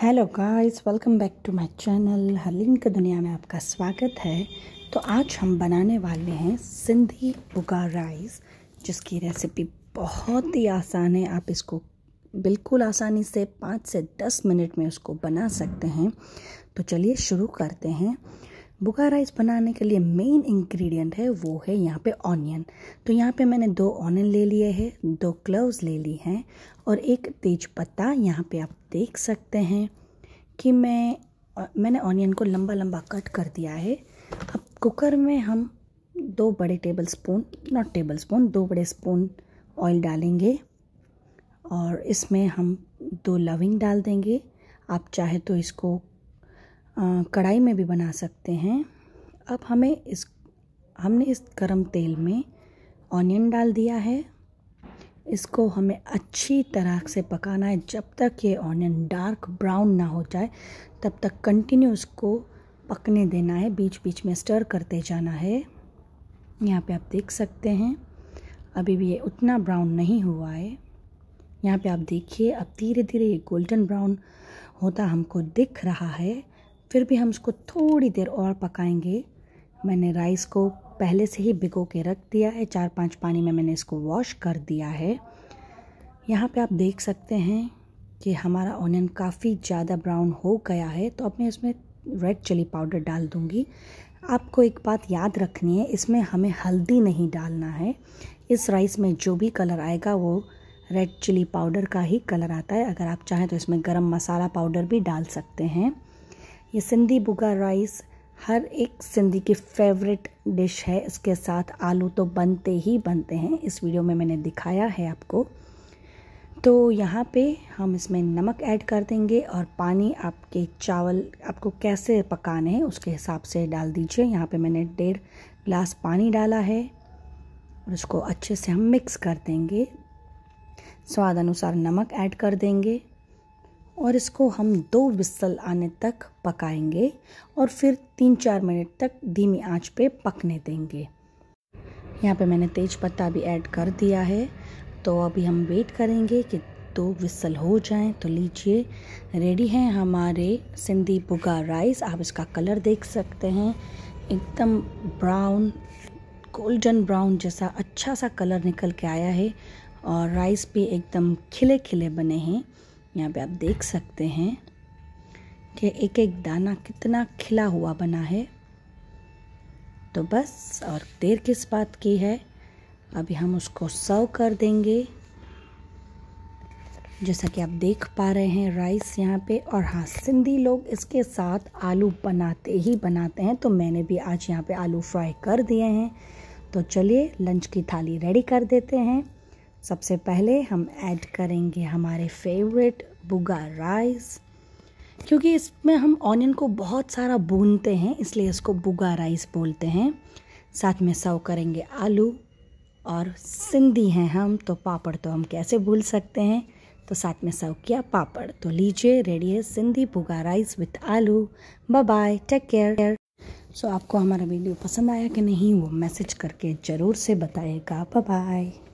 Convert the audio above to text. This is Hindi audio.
hello guys welcome back to my channel Haleem की दुनिया में आपका स्वागत है तो आज हम बनाने वाले हैं सिंधी बुगा राइस जिसकी रेसिपी बहुत ही आसान है आप इसको बिल्कुल आसानी से पाँच से दस मिनट में उसको बना सकते हैं तो चलिए शुरू करते हैं बुगा राइस बनाने के लिए मेन इंग्रेडिएंट है वो है यहाँ पे ऑनियन तो यहाँ पे मैंने दो ऑनियन ले लिए हैं दो क्लव्स ले ली हैं और एक तेज पत्ता यहाँ पे आप देख सकते हैं कि मैं मैंने ऑनियन को लंबा लंबा कट कर दिया है अब कुकर में हम दो बड़े tablespoon not tablespoon दो बड़े स्पून ऑयल डालेंगे और इसमें हम दो लविंग डाल देंगे आप चाहे तो इसको कढ़ाई में भी बना सकते हैं अब हमें इस हमने इस गरम तेल में ऑनियन डाल दिया है इसको हमें अच्छी तरह से पकाना है जब तक ये ऑनियन डार्क ब्राउन ना हो जाए तब तक कंटिन्यू इसको पकने देना है बीच बीच में स्टर करते जाना है यहाँ पे आप देख सकते हैं अभी भी ये उतना ब्राउन नहीं हुआ है यहाँ पे आप देखिए अब धीरे धीरे ये गोल्डन ब्राउन होता हमको दिख रहा है फिर भी हम इसको थोड़ी देर और पकाएंगे मैंने राइस को पहले से ही भिगो के रख दिया है चार पांच पानी में मैंने इसको वॉश कर दिया है यहाँ पे आप देख सकते हैं कि हमारा ऑनियन काफ़ी ज़्यादा ब्राउन हो गया है तो अब मैं इसमें रेड चिली पाउडर डाल दूँगी आपको एक बात याद रखनी है इसमें हमें हल्दी नहीं डालना है इस राइस में जो भी कलर आएगा वो रेड चिली पाउडर का ही कलर आता है अगर आप चाहें तो इसमें गरम मसाला पाउडर भी डाल सकते हैं ये सिंधी बुगा राइस हर एक सिंधी की फेवरेट डिश है इसके साथ आलू तो बनते ही बनते हैं इस वीडियो में मैंने दिखाया है आपको तो यहाँ पे हम इसमें नमक ऐड कर देंगे और पानी आपके चावल आपको कैसे पकाने हैं उसके हिसाब से डाल दीजिए यहाँ पे मैंने डेढ़ ग्लास पानी डाला है और इसको अच्छे से हम मिक्स कर देंगे स्वाद अनुसार नमक ऐड कर देंगे और इसको हम दो विसल आने तक पकाएंगे और फिर तीन चार मिनट तक धीमी आंच पे पकने देंगे यहाँ पे मैंने तेज पत्ता भी ऐड कर दिया है तो अभी हम वेट करेंगे कि दो विसल हो जाएं तो लीजिए रेडी हैं हमारे सिंधी बुगा राइस आप इसका कलर देख सकते हैं एकदम ब्राउन गोल्डन ब्राउन जैसा अच्छा सा कलर निकल के आया है और राइस भी एकदम खिले खिले बने हैं यहाँ पे आप देख सकते हैं कि एक एक दाना कितना खिला हुआ बना है तो बस और देर किस बात की है अभी हम उसको सर्व कर देंगे जैसा कि आप देख पा रहे हैं राइस यहाँ पे और हाँ सिंधी लोग इसके साथ आलू बनाते ही बनाते हैं तो मैंने भी आज यहाँ पे आलू फ्राई कर दिए हैं तो चलिए लंच की थाली रेडी कर देते हैं सबसे पहले हम ऐड करेंगे हमारे फेवरेट बुगा राइस क्योंकि इसमें हम ऑनियन को बहुत सारा भूनते हैं इसलिए इसको बुगा राइस बोलते हैं साथ में सर्व करेंगे आलू और सिंधी हैं हम तो पापड़ तो हम कैसे भूल सकते हैं तो साथ में सर्व किया पापड़ तो लीजिए रेडी है Sindhi bhuga rice with aloo bye bye take care so आपको हमारा वीडियो पसंद आया कि नहीं वो मैसेज करके ज़रूर से बताएगा बाय बाय